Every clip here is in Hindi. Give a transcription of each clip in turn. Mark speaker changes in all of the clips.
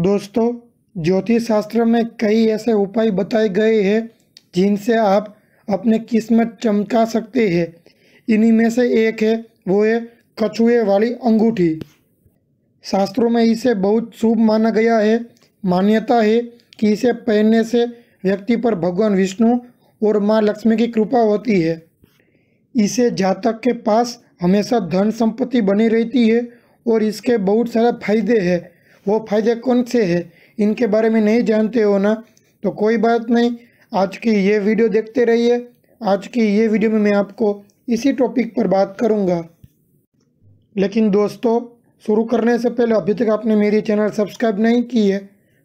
Speaker 1: दोस्तों ज्योतिष शास्त्र में कई ऐसे उपाय बताए गए हैं जिनसे आप अपने किस्मत चमका सकते हैं इन्हीं में से एक है वो है कछुए वाली अंगूठी शास्त्रों में इसे बहुत शुभ माना गया है मान्यता है कि इसे पहनने से व्यक्ति पर भगवान विष्णु और माँ लक्ष्मी की कृपा होती है इसे जातक के पास हमेशा धन संपत्ति बनी रहती है और इसके बहुत सारे फायदे हैं वो फ़ायदे कौन से हैं इनके बारे में नहीं जानते हो ना तो कोई बात नहीं आज की ये वीडियो देखते रहिए आज की ये वीडियो में मैं आपको इसी टॉपिक पर बात करूँगा लेकिन दोस्तों शुरू करने से पहले अभी तक आपने मेरी चैनल सब्सक्राइब नहीं की है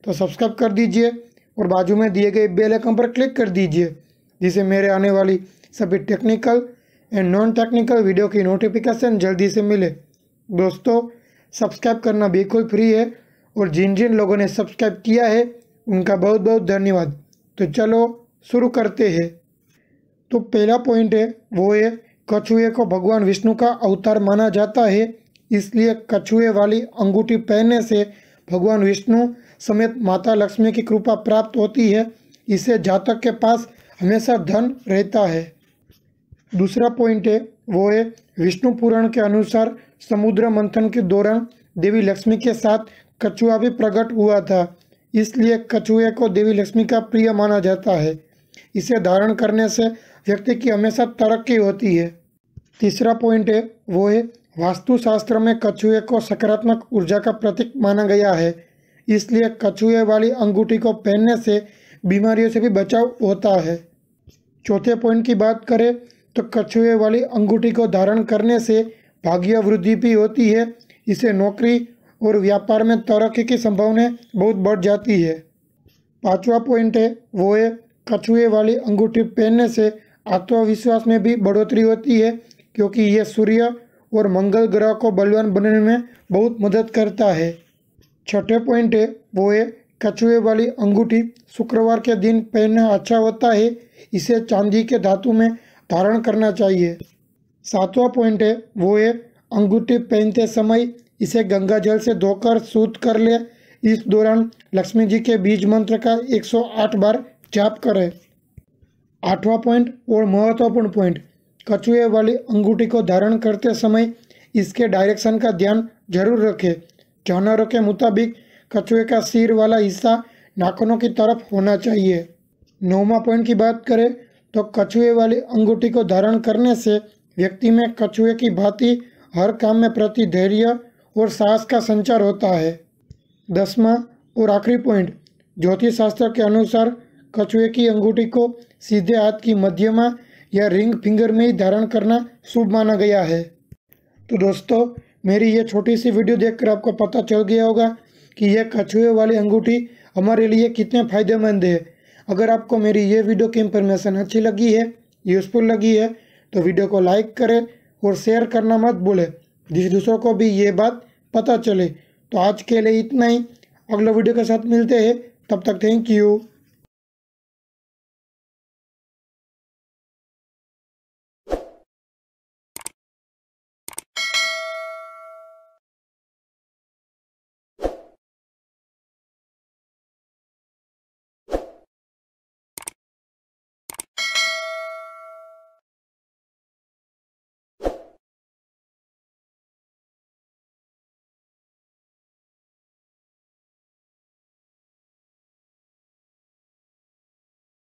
Speaker 1: तो सब्सक्राइब कर दीजिए और बाजू में दिए गए बेल आइकन पर क्लिक कर दीजिए जिसे मेरे आने वाली सभी technical and non technical video की नोटिफिकेशन जल्दी से मिले दोस्तों सब्सक्राइब करना बिल्कुल फ्री है और जिन जिन लोगों ने सब्सक्राइब किया है उनका बहुत बहुत धन्यवाद तो चलो शुरू करते हैं तो पहला पॉइंट है वो है कछुए को भगवान विष्णु का अवतार माना जाता है इसलिए कछुए वाली अंगूठी पहनने से भगवान विष्णु समेत माता लक्ष्मी की कृपा प्राप्त होती है इससे जातक के पास हमेशा धन रहता है दूसरा पॉइंट है वो है विष्णु पुराण के अनुसार समुद्र मंथन के दौरान देवी लक्ष्मी के साथ कछुआ भी प्रकट हुआ था इसलिए कछुए को देवी लक्ष्मी का प्रिय माना जाता है इसे धारण करने से व्यक्ति की हमेशा तरक्की होती है तीसरा पॉइंट है वो है वास्तुशास्त्र में कछुए को सकारात्मक ऊर्जा का प्रतीक माना गया है इसलिए कछुए वाली अंगूठी को पहनने से बीमारियों से भी बचाव होता है चौथे पॉइंट की बात करें तो कछुए वाली अंगूठी को धारण करने से भाग्य वृद्धि भी होती है इसे नौकरी और व्यापार में तरक्की की संभावनाएं बहुत बढ़ जाती है पांचवा पॉइंट है वो है कछुए वाली अंगूठी पहनने से आत्मविश्वास में भी बढ़ोतरी होती है क्योंकि यह सूर्य और मंगल ग्रह को बलवान बनने में बहुत मदद करता है छठे पॉइंट है वो है कछुए वाली अंगूठी शुक्रवार के दिन पहनना अच्छा होता है इसे चांदी के धातु में धारण करना चाहिए सातवां पॉइंट है वो है अंगूठी पहनते समय इसे गंगा जल से धोकर सूत कर ले इस दौरान लक्ष्मी जी के बीज मंत्र का 108 बार जाप करें आठवां पॉइंट और महत्वपूर्ण पॉइंट कछुए वाली अंगूठी को धारण करते समय इसके डायरेक्शन का ध्यान जरूर रखें जानवरों के मुताबिक कछुए का सिर वाला हिस्सा नाखूनों की तरफ होना चाहिए नौवा पॉइंट की बात करें तो कछुए वाली अंगूठी को धारण करने से व्यक्ति में कछुए की भांति हर काम में प्रति धैर्य और सांस का संचार होता है दसवा और आखिरी पॉइंट ज्योतिष शास्त्र के अनुसार कछुए की अंगूठी को सीधे हाथ की मध्यमा या रिंग फिंगर में ही धारण करना शुभ माना गया है तो दोस्तों मेरी ये छोटी सी वीडियो देखकर आपको पता चल गया होगा कि यह कछुए वाली अंगूठी हमारे लिए कितने फ़ायदेमंद है अगर आपको मेरी ये वीडियो की इंफॉर्मेशन अच्छी लगी है यूज़फुल लगी है तो वीडियो को लाइक करें और शेयर करना मत भूलें जिस दूसरों को भी ये बात पता चले तो आज के लिए इतना ही अगला वीडियो के साथ मिलते हैं तब तक थैंक यू